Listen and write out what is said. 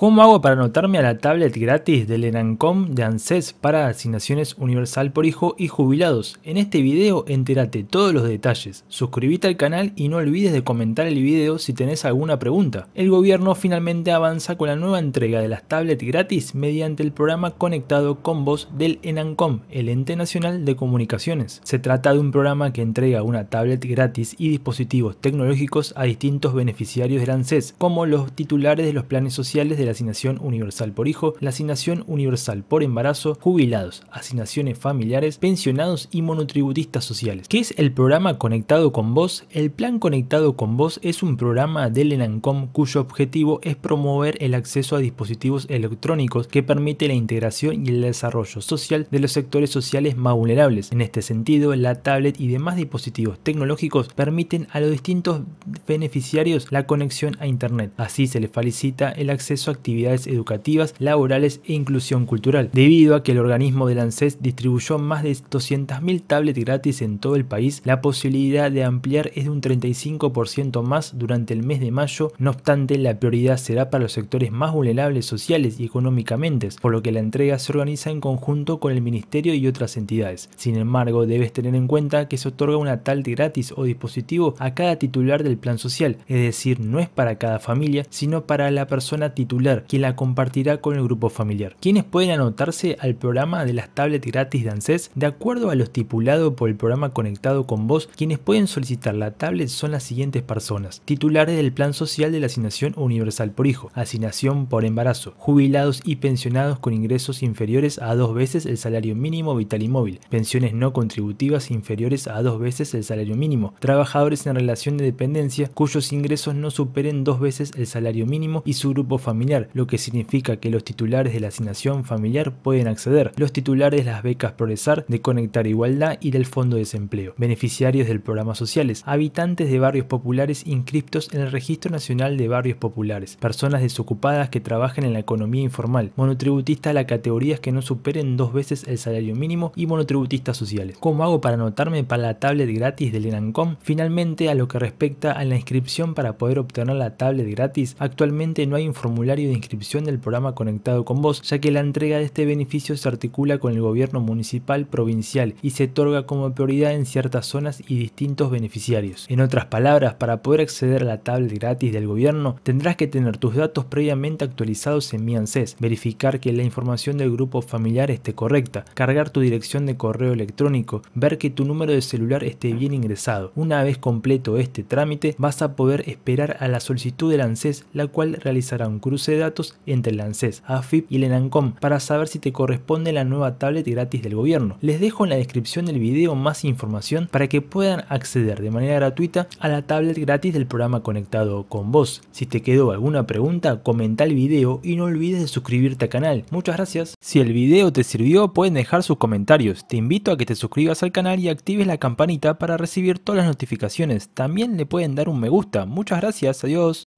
¿Cómo hago para anotarme a la tablet gratis del ENANCOM de ANSES para asignaciones universal por hijo y jubilados? En este video entérate todos los detalles, suscríbete al canal y no olvides de comentar el video si tenés alguna pregunta. El gobierno finalmente avanza con la nueva entrega de las tablets gratis mediante el programa conectado con voz del ENANCOM, el Ente Nacional de Comunicaciones. Se trata de un programa que entrega una tablet gratis y dispositivos tecnológicos a distintos beneficiarios del ANSES, como los titulares de los planes sociales de asignación universal por hijo, la asignación universal por embarazo, jubilados, asignaciones familiares, pensionados y monotributistas sociales. ¿Qué es el programa Conectado con Vos? El plan Conectado con Vos es un programa del ENANCOM cuyo objetivo es promover el acceso a dispositivos electrónicos que permite la integración y el desarrollo social de los sectores sociales más vulnerables. En este sentido, la tablet y demás dispositivos tecnológicos permiten a los distintos beneficiarios la conexión a Internet. Así se les facilita el acceso a actividades educativas, laborales e inclusión cultural, debido a que el organismo del ANSES distribuyó más de 200.000 tablets gratis en todo el país, la posibilidad de ampliar es de un 35% más durante el mes de mayo, no obstante la prioridad será para los sectores más vulnerables sociales y económicamente, por lo que la entrega se organiza en conjunto con el Ministerio y otras entidades. Sin embargo, debes tener en cuenta que se otorga una tablet gratis o dispositivo a cada titular del plan social, es decir, no es para cada familia, sino para la persona titular quien la compartirá con el grupo familiar. Quienes pueden anotarse al programa de las tablets gratis de ANSES de acuerdo a lo estipulado por el programa Conectado con Vos, quienes pueden solicitar la tablet son las siguientes personas: titulares del Plan Social de la Asignación Universal por Hijo, asignación por embarazo, jubilados y pensionados con ingresos inferiores a dos veces el salario mínimo vital y móvil, pensiones no contributivas inferiores a dos veces el salario mínimo, trabajadores en relación de dependencia cuyos ingresos no superen dos veces el salario mínimo y su grupo familiar lo que significa que los titulares de la asignación familiar pueden acceder, los titulares de las becas Progresar, de Conectar Igualdad y del Fondo de Desempleo, beneficiarios del programa sociales, habitantes de barrios populares inscriptos en el Registro Nacional de Barrios Populares, personas desocupadas que trabajan en la economía informal, monotributistas a las categorías que no superen dos veces el salario mínimo y monotributistas sociales. ¿Cómo hago para anotarme para la tablet gratis del ENANCOM? Finalmente, a lo que respecta a la inscripción para poder obtener la tablet gratis, actualmente no hay un formulario de inscripción del programa Conectado con Vos, ya que la entrega de este beneficio se articula con el gobierno municipal, provincial y se otorga como prioridad en ciertas zonas y distintos beneficiarios. En otras palabras, para poder acceder a la tablet gratis del gobierno, tendrás que tener tus datos previamente actualizados en mi ANSES, verificar que la información del grupo familiar esté correcta, cargar tu dirección de correo electrónico, ver que tu número de celular esté bien ingresado. Una vez completo este trámite, vas a poder esperar a la solicitud del ANSES, la cual realizará un cruce de datos entre el ANSES, AFIP y el ENANCOM para saber si te corresponde la nueva tablet gratis del gobierno. Les dejo en la descripción del video más información para que puedan acceder de manera gratuita a la tablet gratis del programa conectado con vos. Si te quedó alguna pregunta, comenta el video y no olvides de suscribirte al canal. Muchas gracias. Si el video te sirvió, pueden dejar sus comentarios. Te invito a que te suscribas al canal y actives la campanita para recibir todas las notificaciones. También le pueden dar un me gusta. Muchas gracias. Adiós.